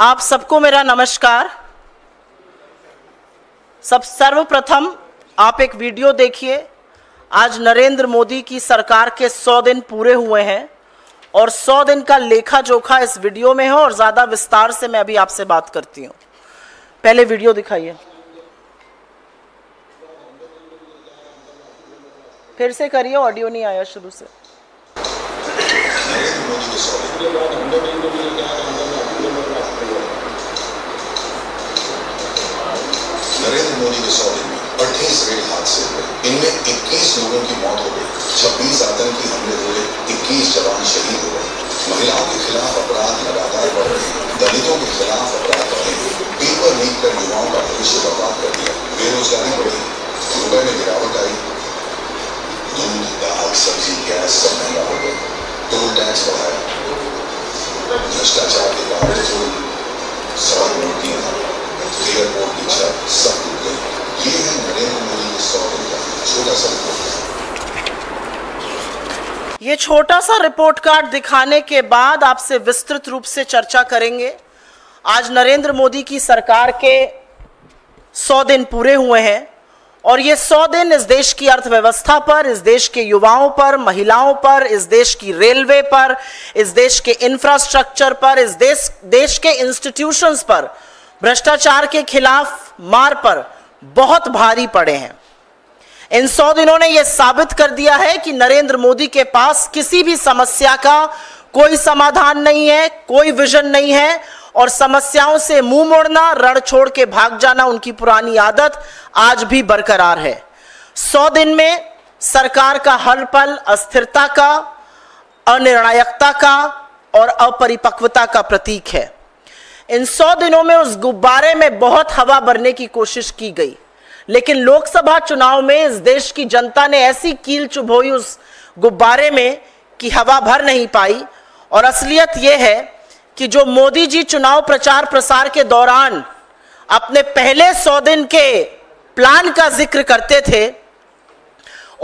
आप सबको मेरा नमस्कार सब सर्वप्रथम आप एक वीडियो देखिए आज नरेंद्र मोदी की सरकार के सौ दिन पूरे हुए हैं और सौ दिन का लेखा जोखा इस वीडियो में है और ज़्यादा विस्तार से मैं अभी आपसे बात करती हूँ पहले वीडियो दिखाइए फिर से करिए ऑडियो नहीं आया शुरू से नरेंद्र मोदी के सौदे में अट्ठाईस रेल हादसे हुए इनमें 21 लोगों की मौत हो गई छब्बीस आतंकी हमले हुए 21 जवान शहीद हो गए महिलाओं के खिलाफ अपराध लगातार बढ़ रहे दलितों के खिलाफ अपराध बढ़े पेपर लीक कर युवाओं का भविष्य बर्बाद कर दिया बेरोजगारी बढ़ी रुपए में गिरावट आई दूध दाल सब्जी गैस सब ये छोटा सा रिपोर्ट कार्ड दिखाने के बाद आपसे विस्तृत रूप से चर्चा करेंगे आज नरेंद्र मोदी की सरकार के सौ दिन पूरे हुए हैं और ये सौ दिन इस देश की अर्थव्यवस्था पर इस देश के युवाओं पर महिलाओं पर इस देश की रेलवे पर इस देश के इंफ्रास्ट्रक्चर पर इस देश देश के इंस्टीट्यूशंस पर भ्रष्टाचार के खिलाफ मार पर बहुत भारी पड़े हैं इन सौ दिनों ने यह साबित कर दिया है कि नरेंद्र मोदी के पास किसी भी समस्या का कोई समाधान नहीं है कोई विजन नहीं है और समस्याओं से मुंह मोड़ना रण छोड़ के भाग जाना उनकी पुरानी आदत आज भी बरकरार है सौ दिन में सरकार का हर पल अस्थिरता का अनिर्णायकता का और अपरिपक्वता का प्रतीक है इन सौ दिनों में उस गुब्बारे में बहुत हवा भरने की कोशिश की गई लेकिन लोकसभा चुनाव में इस देश की जनता ने ऐसी कील चुभोई उस गुब्बारे में कि हवा भर नहीं पाई और असलियत यह है कि जो मोदी जी चुनाव प्रचार प्रसार के दौरान अपने पहले सौ दिन के प्लान का जिक्र करते थे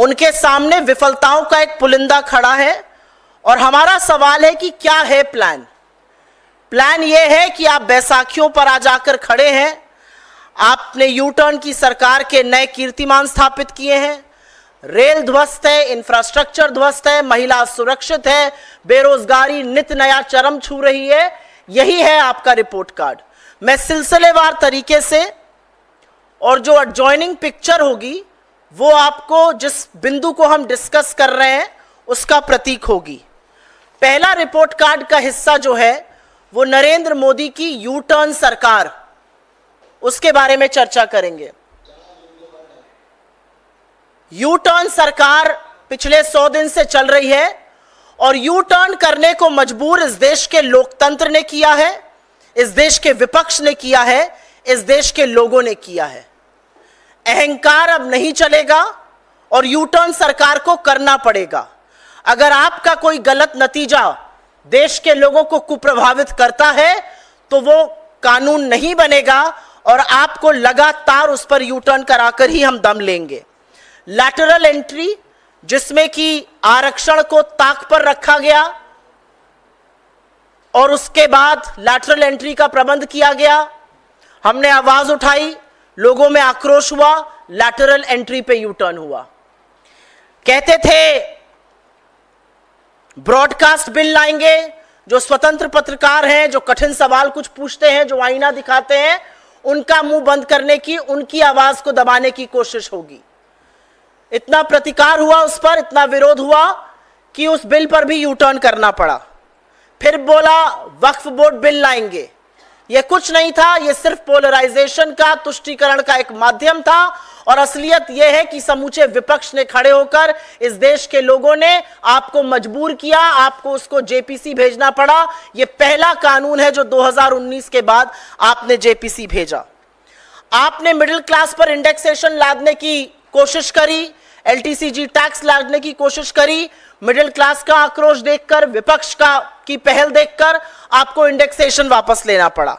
उनके सामने विफलताओं का एक पुलिंदा खड़ा है और हमारा सवाल है कि क्या है प्लान प्लान यह है कि आप बैसाखियों पर आ जाकर खड़े हैं आपने यूटर्न की सरकार के नए कीर्तिमान स्थापित किए हैं रेल ध्वस्त है इंफ्रास्ट्रक्चर ध्वस्त है महिला सुरक्षित है बेरोजगारी नित नया चरम छू रही है यही है आपका रिपोर्ट कार्ड मैं सिलसिलेवार तरीके से और जो अड्वाइनिंग पिक्चर होगी वो आपको जिस बिंदु को हम डिस्कस कर रहे हैं उसका प्रतीक होगी पहला रिपोर्ट कार्ड का हिस्सा जो है वो नरेंद्र मोदी की यू टर्न सरकार उसके बारे में चर्चा करेंगे यू टर्न सरकार पिछले सौ दिन से चल रही है और यू टर्न करने को मजबूर इस देश के लोकतंत्र ने किया है इस देश के विपक्ष ने किया है इस देश के लोगों ने किया है अहंकार अब नहीं चलेगा और यू टर्न सरकार को करना पड़ेगा अगर आपका कोई गलत नतीजा देश के लोगों को कुप्रभावित करता है तो वो कानून नहीं बनेगा और आपको लगातार उस पर यू टर्न कराकर ही हम दम लेंगे लैटरल एंट्री जिसमें कि आरक्षण को ताक पर रखा गया और उसके बाद लैटरल एंट्री का प्रबंध किया गया हमने आवाज उठाई लोगों में आक्रोश हुआ लैटरल एंट्री पे यू टर्न हुआ कहते थे ब्रॉडकास्ट बिल लाएंगे जो स्वतंत्र पत्रकार हैं जो कठिन सवाल कुछ पूछते हैं जो आईना दिखाते हैं उनका मुंह बंद करने की उनकी आवाज को दबाने की कोशिश होगी इतना प्रतिकार हुआ उस पर इतना विरोध हुआ कि उस बिल पर भी यू टर्न करना पड़ा फिर बोला वक्फ बोर्ड बिल लाएंगे यह कुछ नहीं था यह सिर्फ पोलराइजेशन का तुष्टीकरण का एक माध्यम था और असलियत यह है कि समूचे विपक्ष ने खड़े होकर इस देश के लोगों ने आपको मजबूर किया आपको उसको जेपीसी भेजना पड़ा यह पहला कानून है जो 2019 के बाद आपने जेपीसी भेजा आपने मिडिल क्लास पर इंडेक्सेशन लादने की कोशिश करी एलटीसीजी टैक्स लादने की कोशिश करी मिडिल क्लास का आक्रोश देखकर विपक्ष का की पहल देखकर आपको इंडेक्सेशन वापस लेना पड़ा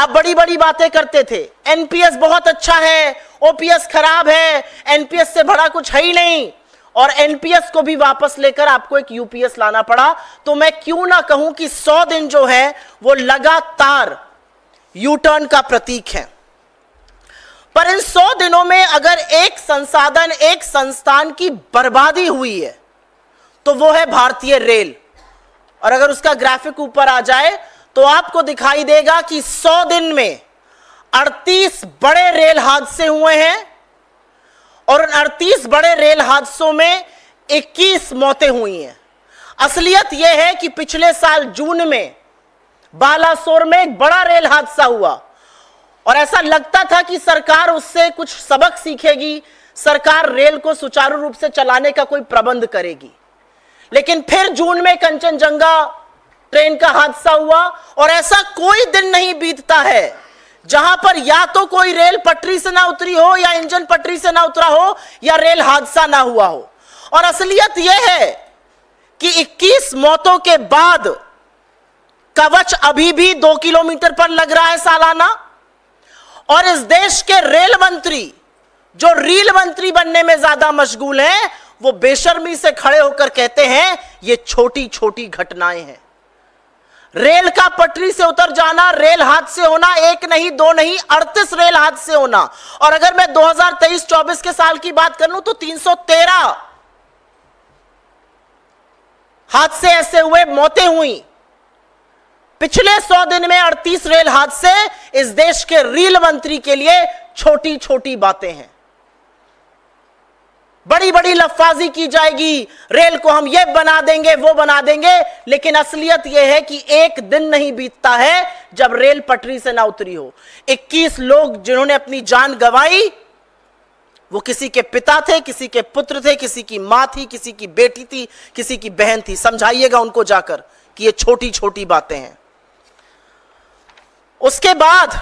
आप बड़ी बड़ी बातें करते थे एनपीएस बहुत अच्छा है ओपीएस खराब है एनपीएस से बड़ा कुछ है ही नहीं और एनपीएस को भी वापस लेकर आपको एक यूपीएस लाना पड़ा तो मैं क्यों ना कहूं कि 100 दिन जो है वो लगातार यू टर्न का प्रतीक है पर इन 100 दिनों में अगर एक संसाधन एक संस्थान की बर्बादी हुई है तो वो है भारतीय रेल और अगर उसका ग्राफिक ऊपर आ जाए तो आपको दिखाई देगा कि 100 दिन में अड़तीस बड़े रेल हादसे हुए हैं और उन अड़तीस बड़े रेल हादसों में इक्कीस मौतें हुई हैं असलियत यह है कि पिछले साल जून में बालासोर में एक बड़ा रेल हादसा हुआ और ऐसा लगता था कि सरकार उससे कुछ सबक सीखेगी सरकार रेल को सुचारू रूप से चलाने का कोई प्रबंध करेगी लेकिन फिर जून में कंचनजंगा ट्रेन का हादसा हुआ और ऐसा कोई दिन नहीं बीतता है जहां पर या तो कोई रेल पटरी से ना उतरी हो या इंजन पटरी से ना उतरा हो या रेल हादसा ना हुआ हो और असलियत यह है कि 21 मौतों के बाद कवच अभी भी दो किलोमीटर पर लग रहा है सालाना और इस देश के रेल मंत्री जो रेल मंत्री बनने में ज्यादा मशगूल हैं वो बेशर्मी से खड़े होकर कहते हैं ये छोटी छोटी घटनाएं हैं रेल का पटरी से उतर जाना रेल हादसे होना एक नहीं दो नहीं अड़तीस रेल हादसे होना और अगर मैं 2023-24 के साल की बात करूं तो 313 हादसे ऐसे हुए मौतें हुई पिछले सौ दिन में 38 रेल हादसे इस देश के रेल मंत्री के लिए छोटी छोटी बातें हैं बड़ी बड़ी लफाजी की जाएगी रेल को हम ये बना देंगे वो बना देंगे लेकिन असलियत यह है कि एक दिन नहीं बीतता है जब रेल पटरी से ना उतरी हो 21 लोग जिन्होंने अपनी जान गवाई वो किसी के पिता थे किसी के पुत्र थे किसी की मां थी किसी की बेटी थी किसी की बहन थी समझाइएगा उनको जाकर कि ये छोटी छोटी बातें हैं उसके बाद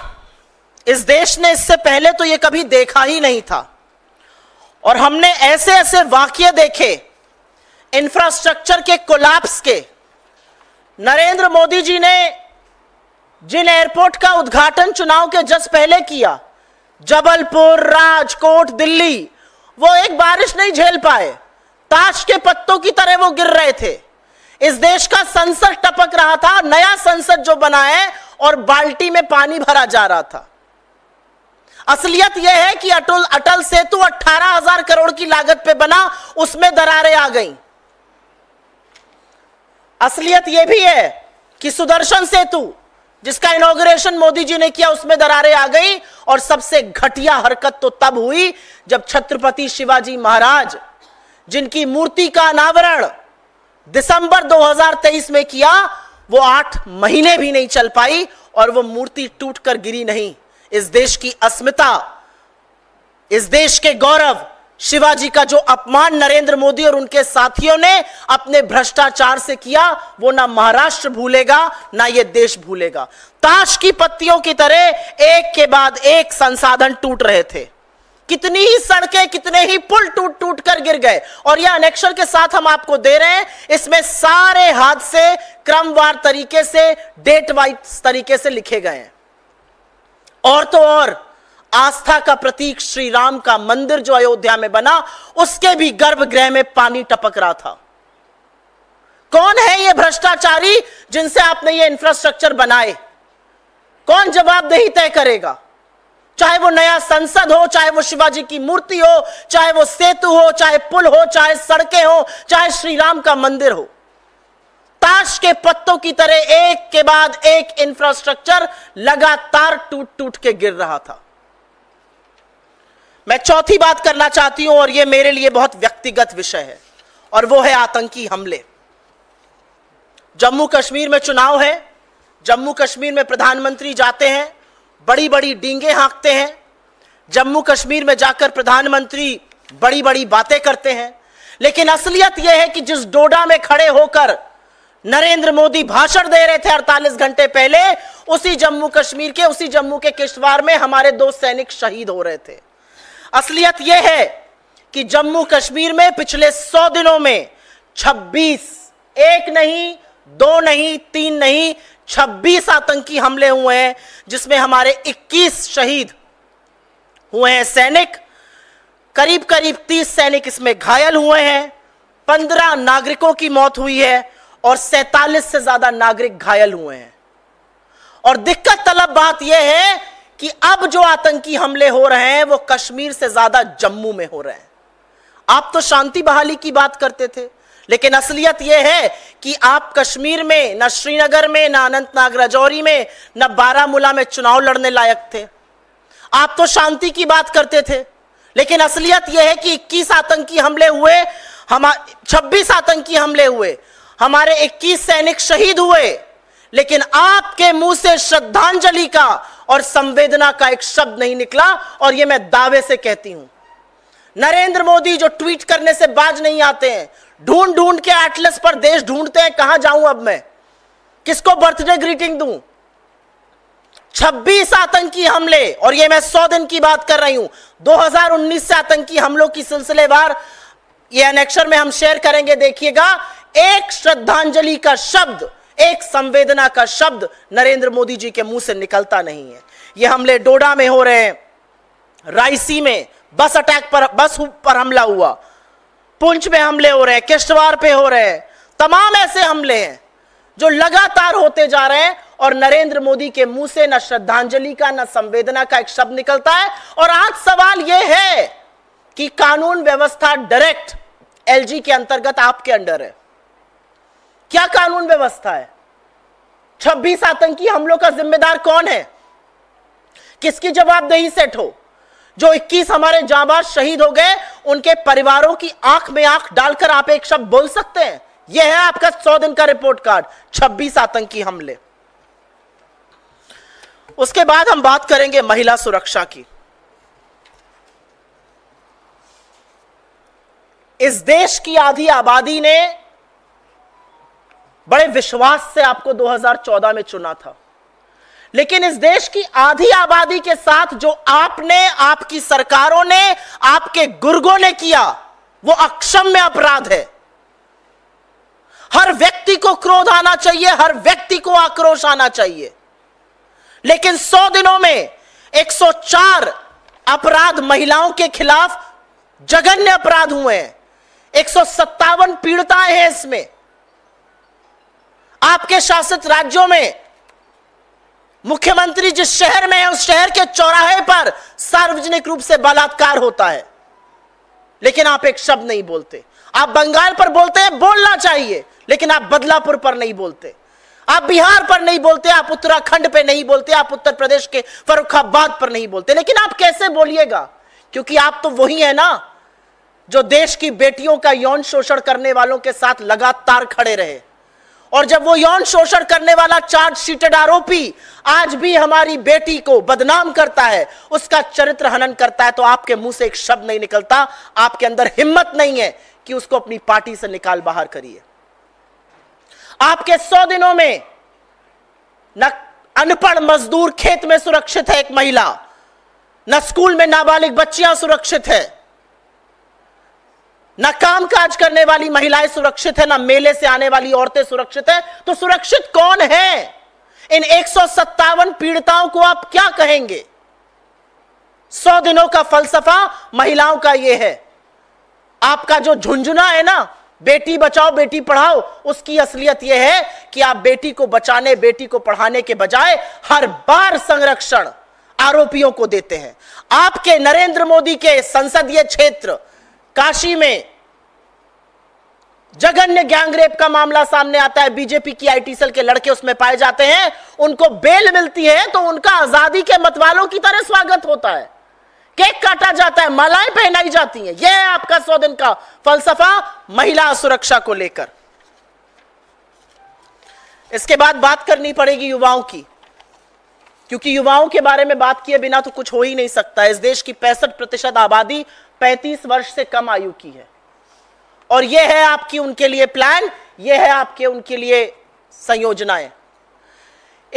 इस देश ने इससे पहले तो यह कभी देखा ही नहीं था और हमने ऐसे ऐसे वाक्य देखे इंफ्रास्ट्रक्चर के कोलाप्स के नरेंद्र मोदी जी ने जिन एयरपोर्ट का उद्घाटन चुनाव के जस्ट पहले किया जबलपुर राजकोट दिल्ली वो एक बारिश नहीं झेल पाए ताश के पत्तों की तरह वो गिर रहे थे इस देश का संसद टपक रहा था नया संसद जो बना है और बाल्टी में पानी भरा जा रहा था असलियत यह है कि अटल अटल सेतु 18,000 करोड़ की लागत पे बना उसमें दरारें आ गई असलियत यह भी है कि सुदर्शन सेतु जिसका इनोग्रेशन मोदी जी ने किया उसमें दरारें आ गई और सबसे घटिया हरकत तो तब हुई जब छत्रपति शिवाजी महाराज जिनकी मूर्ति का अनावरण दिसंबर 2023 में किया वो आठ महीने भी नहीं चल पाई और वो मूर्ति टूटकर गिरी नहीं इस देश की अस्मिता इस देश के गौरव शिवाजी का जो अपमान नरेंद्र मोदी और उनके साथियों ने अपने भ्रष्टाचार से किया वो ना महाराष्ट्र भूलेगा ना ये देश भूलेगा ताश की पत्तियों की तरह एक के बाद एक संसाधन टूट रहे थे कितनी ही सड़कें कितने ही पुल टूट टूट कर गिर गए और यह अनेक्शन के साथ हम आपको दे रहे हैं इसमें सारे हादसे क्रमवार तरीके से डेट वाइज तरीके से लिखे गए हैं और तो और आस्था का प्रतीक श्री राम का मंदिर जो अयोध्या में बना उसके भी गर्भगृह में पानी टपक रहा था कौन है ये भ्रष्टाचारी जिनसे आपने ये इंफ्रास्ट्रक्चर बनाए कौन जवाबदेही तय करेगा चाहे वो नया संसद हो चाहे वो शिवाजी की मूर्ति हो चाहे वो सेतु हो चाहे पुल हो चाहे सड़कें हो चाहे श्री राम का मंदिर हो ताश के पत्तों की तरह एक के बाद एक इंफ्रास्ट्रक्चर लगातार टूट टूट के गिर रहा था मैं चौथी बात करना चाहती हूं और यह मेरे लिए बहुत व्यक्तिगत विषय है और वो है आतंकी हमले जम्मू कश्मीर में चुनाव है जम्मू कश्मीर में प्रधानमंत्री जाते हैं बड़ी बड़ी डींगे हाँकते हैं जम्मू कश्मीर में जाकर प्रधानमंत्री बड़ी बड़ी बातें करते हैं लेकिन असलियत यह है कि जिस डोडा में खड़े होकर नरेंद्र मोदी भाषण दे रहे थे 48 घंटे पहले उसी जम्मू कश्मीर के उसी जम्मू के किश्तवाड़ में हमारे दो सैनिक शहीद हो रहे थे असलियत यह है कि जम्मू कश्मीर में पिछले सौ दिनों में 26 एक नहीं दो नहीं तीन नहीं 26 आतंकी हमले हुए हैं जिसमें हमारे 21 शहीद हुए हैं सैनिक करीब करीब 30 सैनिक इसमें घायल हुए हैं 15 नागरिकों की मौत हुई है और सैतालीस से ज्यादा नागरिक घायल हुए हैं और दिक्कत तलब बात यह है कि अब जो आतंकी हमले हो रहे हैं वो कश्मीर से ज्यादा जम्मू में हो रहे हैं आप तो शांति बहाली की बात करते थे लेकिन असलियत यह है कि आप कश्मीर में ना श्रीनगर में ना अनंतनाग राजौरी में ना बारामूला में चुनाव लड़ने लायक थे आप तो शांति की बात करते थे लेकिन असलियत यह है कि 21 आतंकी हमले हुए हम 26 आतंकी हमले हुए हमारे 21 सैनिक शहीद हुए लेकिन आपके मुंह से श्रद्धांजलि का और संवेदना का एक शब्द नहीं निकला और यह मैं दावे से कहती हूं नरेंद्र मोदी जो ट्वीट करने से बाज नहीं आते हैं ढूंढ ढूंढ के एटलस पर देश ढूंढते हैं कहां जाऊं अब मैं किसको बर्थडे ग्रीटिंग दू 26 आतंकी हमले और यह मैं 100 दिन की बात कर रही हूं 2019 से आतंकी हमलों की सिलसिलेवार ये अनेक्शर में हम शेयर करेंगे देखिएगा एक श्रद्धांजलि का शब्द एक संवेदना का शब्द नरेंद्र मोदी जी के मुंह से निकलता नहीं है ये हमले डोडा में हो रहे हैं रायसी में बस अटैक पर बस पर हमला हुआ पुंछ में हमले हो रहे हैं किश्तवाड़ पे हो रहे हैं तमाम ऐसे हमले हैं जो लगातार होते जा रहे हैं और नरेंद्र मोदी के मुंह से ना श्रद्धांजलि का ना संवेदना का एक शब्द निकलता है और आज सवाल यह है कि कानून व्यवस्था डायरेक्ट एलजी के अंतर्गत आपके अंडर है क्या कानून व्यवस्था है छब्बीस आतंकी हमलों का जिम्मेदार कौन है किसकी जवाबदेही सेट हो जो 21 हमारे जाबाज शहीद हो गए उनके परिवारों की आंख में आंख डालकर आप एक शब्द बोल सकते हैं यह है आपका सौ दिन का रिपोर्ट कार्ड 26 आतंकी हमले उसके बाद हम बात करेंगे महिला सुरक्षा की इस देश की आधी आबादी ने बड़े विश्वास से आपको 2014 में चुना था लेकिन इस देश की आधी आबादी के साथ जो आपने आपकी सरकारों ने आपके गुर्गों ने किया वो अक्षम में अपराध है हर व्यक्ति को क्रोध आना चाहिए हर व्यक्ति को आक्रोश आना चाहिए लेकिन 100 दिनों में 104 अपराध महिलाओं के खिलाफ जघन्य अपराध हुए हैं एक पीड़िताएं हैं इसमें आपके शासित राज्यों में मुख्यमंत्री जिस शहर में है उस शहर के चौराहे पर सार्वजनिक रूप से बलात्कार होता है लेकिन आप एक शब्द नहीं बोलते आप बंगाल पर बोलते हैं बोलना चाहिए लेकिन आप बदलापुर पर नहीं बोलते आप बिहार पर नहीं बोलते आप उत्तराखंड पर नहीं बोलते आप उत्तर प्रदेश के फरुखाबाद पर नहीं बोलते लेकिन आप कैसे बोलिएगा क्योंकि आप तो वही है ना जो देश की बेटियों का यौन शोषण करने वालों के साथ लगातार खड़े रहे और जब वो यौन शोषण करने वाला चार्ज शीटेड आरोपी आज भी हमारी बेटी को बदनाम करता है उसका चरित्र हनन करता है तो आपके मुंह से एक शब्द नहीं निकलता आपके अंदर हिम्मत नहीं है कि उसको अपनी पार्टी से निकाल बाहर करिए आपके सौ दिनों में न अनपढ़ मजदूर खेत में सुरक्षित है एक महिला न स्कूल में नाबालिग बच्चियां सुरक्षित है ना काम काज करने वाली महिलाएं सुरक्षित है ना मेले से आने वाली औरतें सुरक्षित है तो सुरक्षित कौन है इन एक पीड़िताओं को आप क्या कहेंगे सौ दिनों का फलसफा महिलाओं का यह है आपका जो झुंझुना है ना बेटी बचाओ बेटी पढ़ाओ उसकी असलियत यह है कि आप बेटी को बचाने बेटी को पढ़ाने के बजाय हर बार संरक्षण आरोपियों को देते हैं आपके नरेंद्र मोदी के संसदीय क्षेत्र काशी में जघन्य गैंगरेप का मामला सामने आता है बीजेपी की आईटी सेल के लड़के उसमें पाए जाते हैं उनको बेल मिलती है तो उनका आजादी के मतवालों की तरह स्वागत होता है केक काटा जाता है मालाएं पहनाई जाती हैं यह है आपका सौ दिन का फलसफा महिला सुरक्षा को लेकर इसके बाद बात करनी पड़ेगी युवाओं की क्योंकि युवाओं के बारे में बात किए बिना तो कुछ हो ही नहीं सकता इस देश की पैंसठ प्रतिशत आबादी पैंतीस वर्ष से कम आयु की है और यह है आपकी उनके लिए प्लान यह है आपके उनके लिए संयोजनाएं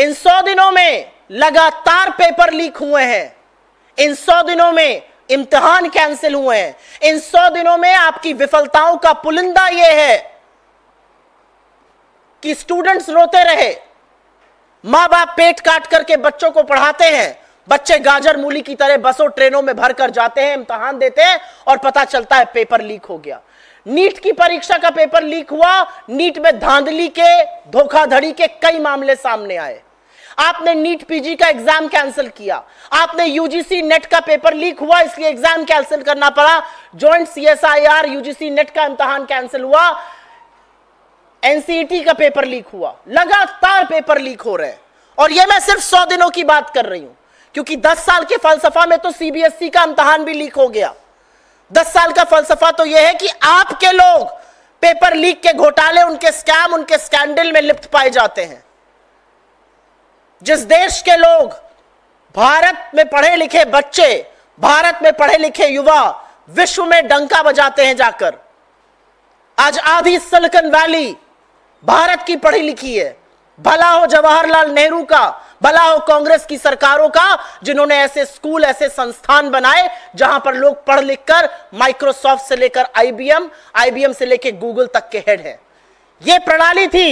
इन सौ दिनों में लगातार पेपर लीक हुए हैं इन सौ दिनों में इम्तिहान कैंसिल हुए हैं इन सौ दिनों में आपकी विफलताओं का पुलिंदा यह है कि स्टूडेंट्स रोते रहे मां बाप पेट काट करके बच्चों को पढ़ाते हैं बच्चे गाजर मूली की तरह बसों ट्रेनों में भर कर जाते हैं इम्तहान देते हैं और पता चलता है पेपर लीक हो गया नीट की परीक्षा का पेपर लीक हुआ नीट में धांधली के धोखाधड़ी के कई मामले सामने आए आपने नीट पीजी का एग्जाम कैंसिल किया आपने यूजीसी नेट का पेपर लीक हुआ इसलिए एग्जाम कैंसिल करना पड़ा ज्वाइंट सीएसआईआर यूजीसी नेट का इम्तहान कैंसिल हुआ एनसीईटी का पेपर लीक हुआ लगातार पेपर लीक हो रहे हैं और यह मैं सिर्फ सौ दिनों की बात कर रही हूं क्योंकि 10 साल के फलसफा में तो सीबीएसई e का इम्तहान भी लीक हो गया 10 साल का फलसफा तो यह है कि आपके लोग पेपर लीक के घोटाले उनके स्कैम उनके स्कैंडल में लिप्त पाए जाते हैं जिस देश के लोग भारत में पढ़े लिखे बच्चे भारत में पढ़े लिखे युवा विश्व में डंका बजाते हैं जाकर आज आधी सिलिकन वैली भारत की पढ़ी लिखी है भला हो जवाहरलाल नेहरू का भला हो कांग्रेस की सरकारों का जिन्होंने ऐसे स्कूल ऐसे संस्थान बनाए जहां पर लोग पढ़ लिख कर माइक्रोसॉफ्ट से लेकर आईबीएम आईबीएम से लेकर गूगल तक के हेड है यह प्रणाली थी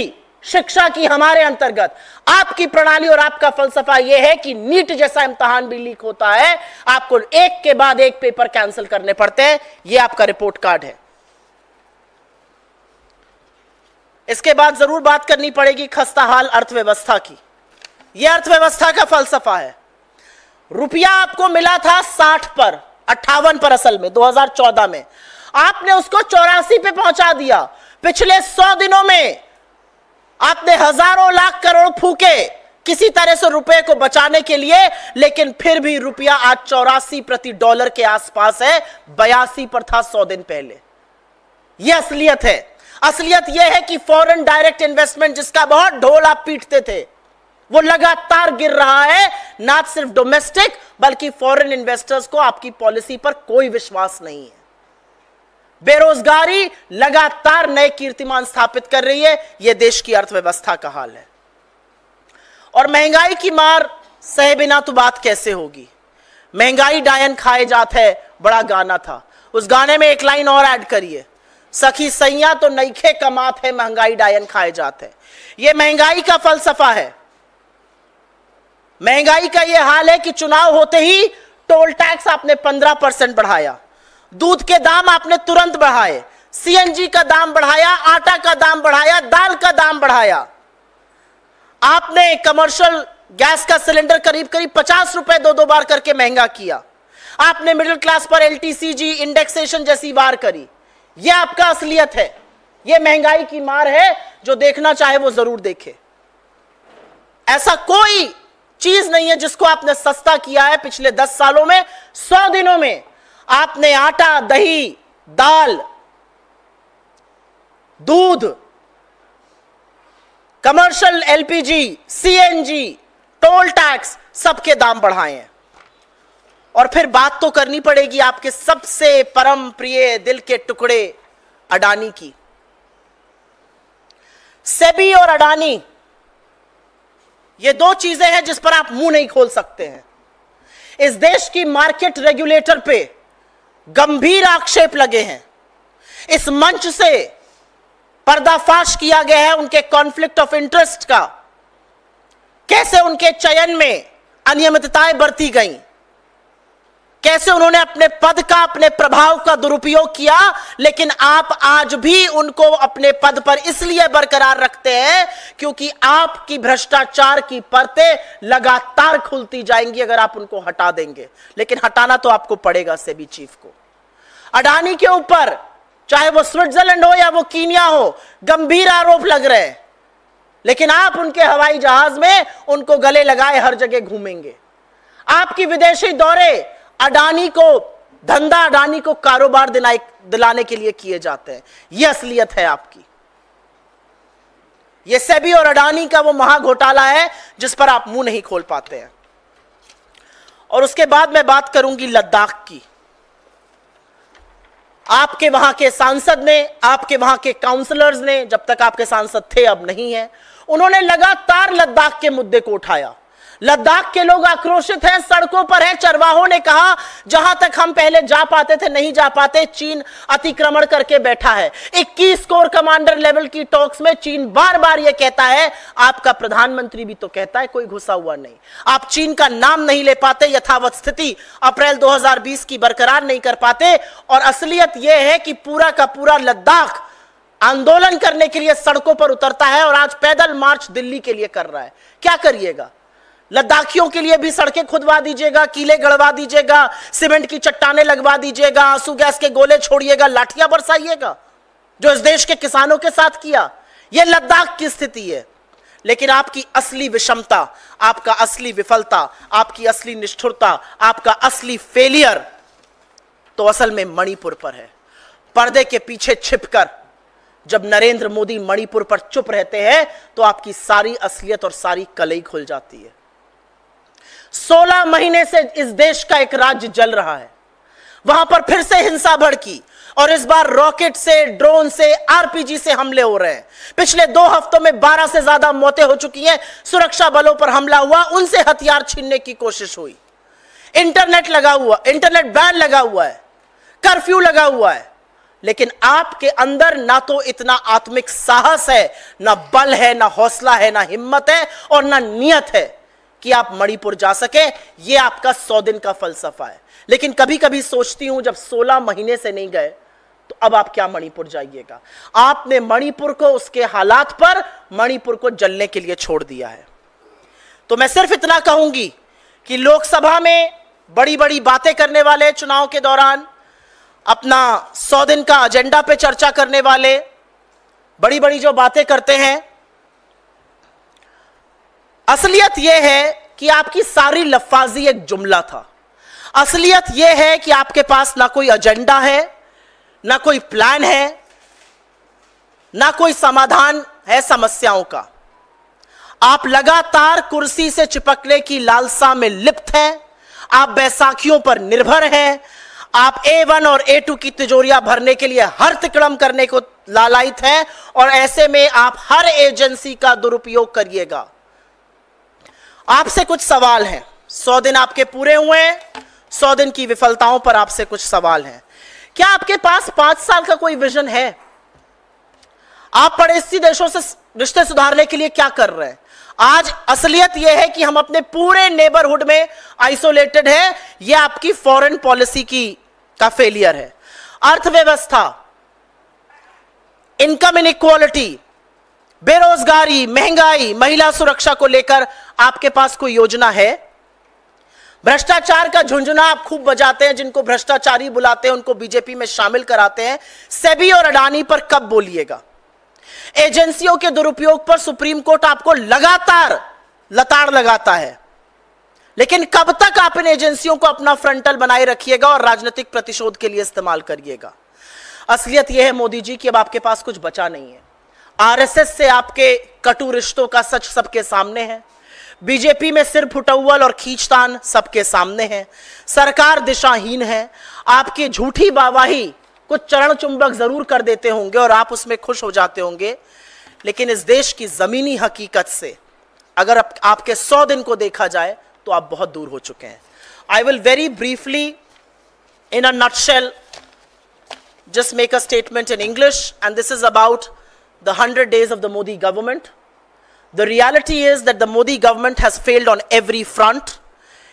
शिक्षा की हमारे अंतर्गत आपकी प्रणाली और आपका फलसफा यह है कि नीट जैसा इम्तहान भी लीक होता है आपको एक के बाद एक पेपर कैंसिल करने पड़ते हैं यह आपका रिपोर्ट कार्ड है इसके बाद जरूर बात करनी पड़ेगी खस्ता हाल अर्थव्यवस्था की यह अर्थव्यवस्था का फलसफा है रुपया आपको मिला था साठ पर अट्ठावन पर असल में 2014 में आपने उसको चौरासी पे पहुंचा दिया पिछले सौ दिनों में आपने हजारों लाख करोड़ फूके किसी तरह से रुपए को बचाने के लिए लेकिन फिर भी रुपया आज चौरासी प्रति डॉलर के आसपास है बयासी पर था सौ दिन पहले यह असलियत है असलियत यह है कि फॉरेन डायरेक्ट इन्वेस्टमेंट जिसका बहुत ढोल आप पीटते थे वो लगातार गिर रहा है ना सिर्फ डोमेस्टिक बल्कि फॉरेन इन्वेस्टर्स को आपकी पॉलिसी पर कोई विश्वास नहीं है बेरोजगारी लगातार नए कीर्तिमान स्थापित कर रही है यह देश की अर्थव्यवस्था का हाल है और महंगाई की मार सहे बिना तो बात कैसे होगी महंगाई डायन खाए जात है बड़ा गाना था उस गाने में एक लाइन और ऐड करिए सखी सैया तो नईखे कमात है महंगाई डायन खाए जात है यह महंगाई का फलसफा है महंगाई का यह हाल है कि चुनाव होते ही टोल टैक्स आपने 15 परसेंट बढ़ाया दूध के दाम आपने तुरंत बढ़ाए सीएनजी का दाम बढ़ाया आटा का दाम बढ़ाया दाल का दाम बढ़ाया आपने कमर्शियल गैस का सिलेंडर करीब करीब पचास रुपए दो दो बार करके महंगा किया आपने मिडिल क्लास पर एलटीसीजी इंडेक्सेशन जैसी बार करी यह आपका असलियत है यह महंगाई की मार है जो देखना चाहे वो जरूर देखे ऐसा कोई चीज नहीं है जिसको आपने सस्ता किया है पिछले दस सालों में सौ दिनों में आपने आटा दही दाल दूध commercial LPG CNG toll tax सबके दाम बढ़ाए हैं और फिर बात तो करनी पड़ेगी आपके सबसे परम प्रिय दिल के टुकड़े अडानी की सेबी और अडानी ये दो चीजें हैं जिस पर आप मुंह नहीं खोल सकते हैं इस देश की मार्केट रेगुलेटर पे गंभीर आक्षेप लगे हैं इस मंच से पर्दाफाश किया गया है उनके कॉन्फ्लिक्ट ऑफ इंटरेस्ट का कैसे उनके चयन में अनियमितताएं बरती गईं कैसे उन्होंने अपने पद का अपने प्रभाव का दुरुपयोग किया लेकिन आप आज भी उनको अपने पद पर इसलिए बरकरार रखते हैं क्योंकि आपकी भ्रष्टाचार की परतें लगातार खुलती जाएंगी अगर आप उनको हटा देंगे लेकिन हटाना तो आपको पड़ेगा सेबी चीफ को अडानी के ऊपर चाहे वो स्विट्जरलैंड हो या वो कीनिया हो गंभीर आरोप लग रहे हैं लेकिन आप उनके हवाई जहाज में उनको गले लगाए हर जगह घूमेंगे आपकी विदेशी दौरे अडानी को धंधा अडानी को कारोबार दिलाई दिलाने के लिए किए जाते हैं यह असलियत है आपकी यह सेबी और अडानी का वो महा घोटाला है जिस पर आप मुंह नहीं खोल पाते हैं और उसके बाद मैं बात करूंगी लद्दाख की आपके वहां के सांसद ने आपके वहां के काउंसलर्स ने जब तक आपके सांसद थे अब नहीं है उन्होंने लगातार लद्दाख के मुद्दे को उठाया लद्दाख के लोग आक्रोशित हैं सड़कों पर हैं चरवाहों ने कहा जहां तक हम पहले जा पाते थे नहीं जा पाते चीन अतिक्रमण करके बैठा है 21 कोर कमांडर लेवल की टॉक्स में चीन बार बार यह कहता है आपका प्रधानमंत्री भी तो कहता है कोई घुसा हुआ नहीं आप चीन का नाम नहीं ले पाते यथावत स्थिति अप्रैल दो की बरकरार नहीं कर पाते और असलियत यह है कि पूरा का पूरा लद्दाख आंदोलन करने के लिए सड़कों पर उतरता है और आज पैदल मार्च दिल्ली के लिए कर रहा है क्या करिएगा लद्दाखियों के लिए भी सड़कें खुदवा दीजिएगा कीले गड़वा दीजिएगा सीमेंट की चट्टाने लगवा दीजिएगा आंसू गैस के गोले छोड़िएगा लाठियां बरसाइएगा जो इस देश के किसानों के साथ किया यह लद्दाख की स्थिति है लेकिन आपकी असली विषमता आपका असली विफलता आपकी असली निष्ठुरता आपका असली फेलियर तो असल में मणिपुर पर है पर्दे के पीछे छिपकर जब नरेंद्र मोदी मणिपुर पर चुप रहते हैं तो आपकी सारी असलियत और सारी कलई खुल जाती है सोलह महीने से इस देश का एक राज्य जल रहा है वहां पर फिर से हिंसा भड़की और इस बार रॉकेट से ड्रोन से आरपीजी से हमले हो रहे हैं पिछले दो हफ्तों में 12 से ज्यादा मौतें हो चुकी हैं सुरक्षा बलों पर हमला हुआ उनसे हथियार छीनने की कोशिश हुई इंटरनेट लगा हुआ इंटरनेट बैन लगा हुआ है कर्फ्यू लगा हुआ है लेकिन आपके अंदर ना तो इतना आत्मिक साहस है ना बल है ना हौसला है ना हिम्मत है और ना नियत है कि आप मणिपुर जा सके ये आपका सौ दिन का फलसफा है लेकिन कभी कभी सोचती हूं जब सोलह महीने से नहीं गए तो अब आप क्या मणिपुर जाइएगा आपने मणिपुर को उसके हालात पर मणिपुर को जलने के लिए छोड़ दिया है तो मैं सिर्फ इतना कहूंगी कि लोकसभा में बड़ी बड़ी बातें करने वाले चुनाव के दौरान अपना सौ दिन का एजेंडा पे चर्चा करने वाले बड़ी बड़ी जो बातें करते हैं असलियत यह है कि आपकी सारी लफाजी एक जुमला था असलियत यह है कि आपके पास ना कोई एजेंडा है ना कोई प्लान है ना कोई समाधान है समस्याओं का आप लगातार कुर्सी से चिपकने की लालसा में लिप्त हैं आप बैसाखियों पर निर्भर हैं आप ए वन और ए टू की तिजोरियां भरने के लिए हर तिकड़म करने को लालायित हैं और ऐसे में आप हर एजेंसी का दुरुपयोग करिएगा आपसे कुछ सवाल हैं सौ दिन आपके पूरे हुए हैं सौ दिन की विफलताओं पर आपसे कुछ सवाल हैं क्या आपके पास पांच साल का कोई विजन है आप पड़ोसी देशों से रिश्ते सुधारने के लिए क्या कर रहे हैं आज असलियत यह है कि हम अपने पूरे नेबरहुड में आइसोलेटेड है यह आपकी फॉरेन पॉलिसी की का फेलियर है अर्थव्यवस्था इनकम इक्वालिटी बेरोजगारी महंगाई महिला सुरक्षा को लेकर आपके पास कोई योजना है भ्रष्टाचार का झुंझुना आप खूब बजाते हैं जिनको भ्रष्टाचारी बुलाते हैं उनको बीजेपी में शामिल कराते हैं सेबी और अडानी पर कब बोलिएगा एजेंसियों के दुरुपयोग पर सुप्रीम कोर्ट आपको लगातार लताड़ लगाता है लेकिन कब तक आप इन एजेंसियों को अपना फ्रंटल बनाए रखिएगा और राजनीतिक प्रतिशोध के लिए इस्तेमाल करिएगा असलियत यह है मोदी जी कि अब आपके पास कुछ बचा नहीं है आरएसएस से आपके कटु रिश्तों का सच सबके सामने है बीजेपी में सिर फुटौवल और खींचतान सबके सामने है सरकार दिशाहीन है आपकी झूठी बावाही कुछ चरण चुंबक जरूर कर देते होंगे और आप उसमें खुश हो जाते होंगे लेकिन इस देश की जमीनी हकीकत से अगर आप, आपके सौ दिन को देखा जाए तो आप बहुत दूर हो चुके हैं I will very briefly in a nutshell just make a statement in English and this is about the 100 days of the Modi government. The reality is that the Modi government has failed on every front.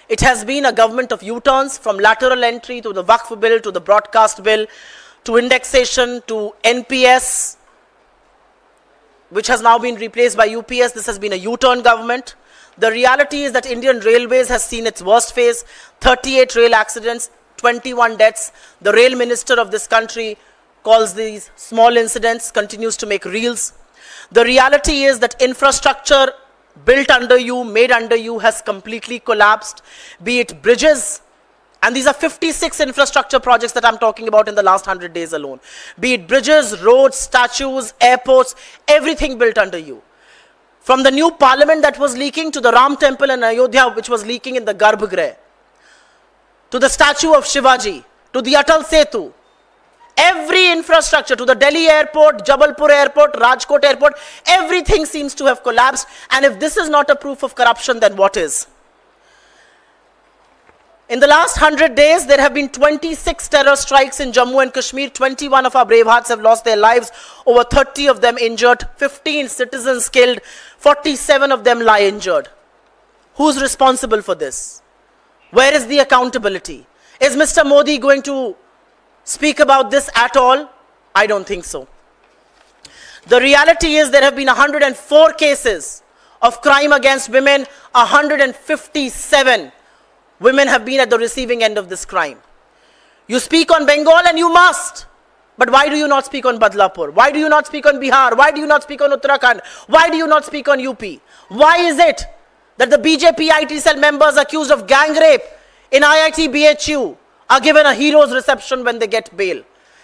It has been a government of U-turns from lateral entry to the Waqf bill to the broadcast bill to indexation to NPS which has now been replaced by UPS. This has been a U-turn government. The reality is that Indian Railways has seen its worst phase, 38 rail accidents, 21 deaths. The rail minister of this country calls these small incidents, continues to make reels. The reality is that infrastructure built under you, made under you has completely collapsed, be it bridges, and these are 56 infrastructure projects that I'm talking about in the last 100 days alone, be it bridges, roads, statues, airports, everything built under you. From the new parliament that was leaking to the Ram temple in Ayodhya which was leaking in the Garbhagriha, to the statue of Shivaji, to the Atal Setu, every infrastructure to the Delhi airport, Jabalpur airport, Rajkot airport, everything seems to have collapsed. And if this is not a proof of corruption, then what is? In the last 100 days, there have been 26 terror strikes in Jammu and Kashmir. 21 of our brave hearts have lost their lives, over 30 of them injured, 15 citizens killed, 47 of them lie injured. Who's responsible for this? Where is the accountability? Is Mr. Modi going to speak about this at all? I don't think so. The reality is there have been 104 cases of crime against women, 157 women have been at the receiving end of this crime. You speak on Bengal and you must. But why do you not speak on Badlapur? Why do you not speak on Bihar? Why do you not speak on Uttarakhand? Why do you not speak on UP? Why is it that the BJP IT cell members accused of gang rape in IIT BHU are given a hero's reception when they get bail.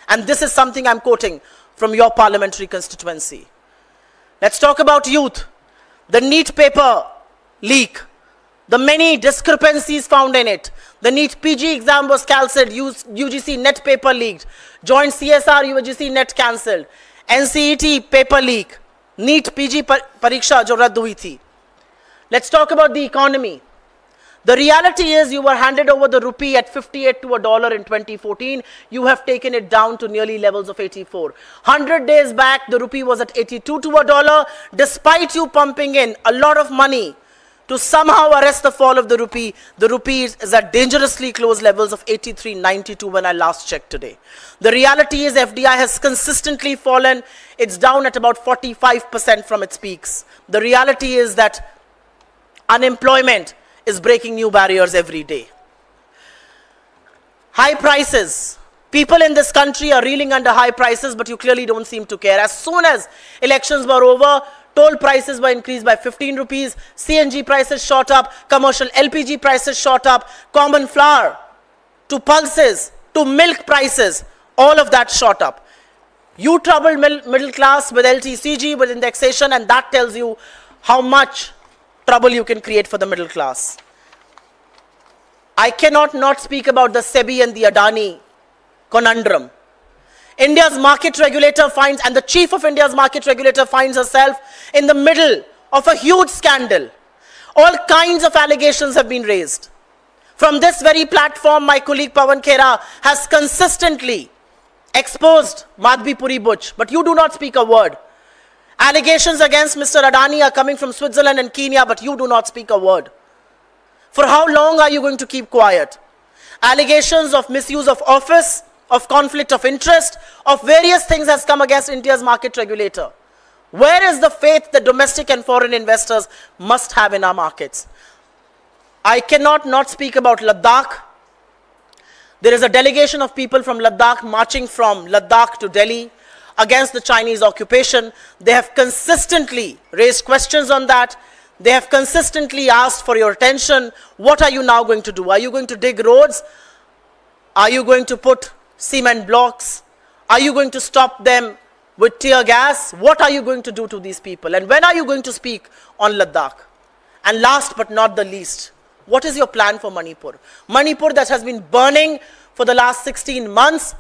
And this is something I'm quoting from your parliamentary constituency. Let's talk about youth. The neat paper leak, the many discrepancies found in it. The NEET PG exam was cancelled, UGC net paper leaked, joint CSR UGC net cancelled, NCET paper leak, NEET PG pariksha jo radd thi. Let's talk about the economy. The reality is you were handed over the rupee at 58 to a dollar in 2014. You have taken it down to nearly levels of 84. 100 days back, the rupee was at 82 to a dollar. Despite you pumping in a lot of money to somehow arrest the fall of the rupee, the rupee is at dangerously close levels of 83.92 when I last checked today. The reality is FDI has consistently fallen. It's down at about 45% from its peaks. The reality is that unemployment is breaking new barriers every day. High prices. People in this country are reeling under high prices, but you clearly don't seem to care. As soon as elections were over, toll prices were increased by 15 rupees, CNG prices shot up, commercial LPG prices shot up, common flour to pulses to milk prices, all of that shot up. You troubled middle class with LTCG, with indexation, and that tells you how much trouble you can create for the middle class. I cannot not speak about the SEBI and the Adani conundrum. India's market regulator finds, and the chief of India's market regulator finds herself in the middle of a huge scandal. All kinds of allegations have been raised. From this very platform, my colleague Pawan Khera has consistently exposed Madhvi Puri Butch, but you do not speak a word. Allegations against Mr. Adani are coming from Switzerland and Kenya, but you do not speak a word. For how long are you going to keep quiet? Allegations of misuse of office, of conflict of interest, of various things has come against India's market regulator. Where is the faith that domestic and foreign investors must have in our markets? I cannot not speak about Ladakh. There is a delegation of people from Ladakh marching from Ladakh to Delhi against the Chinese occupation. They have consistently raised questions on that. They have consistently asked for your attention. What are you now going to do? Are you going to dig roads? Are you going to put cement blocks? Are you going to stop them with tear gas? What are you going to do to these people? And when are you going to speak on Ladakh? And last but not the least, what is your plan for Manipur? Manipur that has been burning for the last 16 months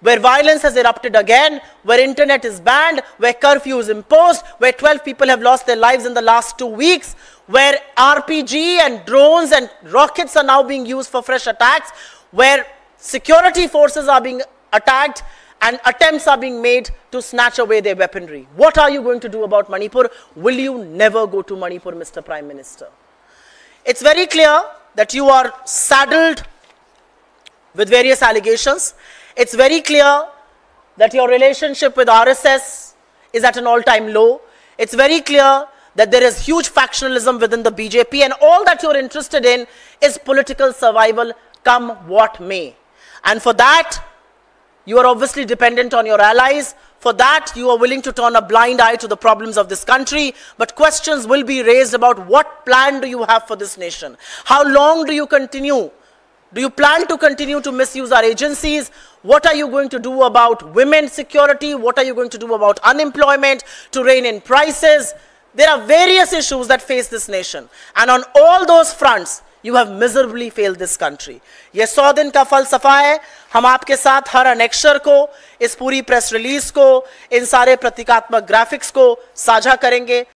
where violence has erupted again, where internet is banned, where curfew is imposed, where 12 people have lost their lives in the last two weeks, where RPG and drones and rockets are now being used for fresh attacks, where security forces are being attacked and attempts are being made to snatch away their weaponry. What are you going to do about Manipur? Will you never go to Manipur, Mr. Prime Minister? It's very clear that you are saddled with various allegations. It's very clear that your relationship with RSS is at an all-time low. It's very clear that there is huge factionalism within the BJP and all that you're interested in is political survival come what may. And for that, you are obviously dependent on your allies. For that, you are willing to turn a blind eye to the problems of this country. But questions will be raised about what plan do you have for this nation? How long do you continue do you plan to continue to misuse our agencies? What are you going to do about women's security? What are you going to do about unemployment, to rein in prices? There are various issues that face this nation. And on all those fronts, you have miserably failed this country. ये सौ दिन safai. फलसफा है हम आपके साथ हर अनेक्शर को इस पूरी प्रेस रिलीज को इन सारे प्रतीकात्मक ग्राफिक्स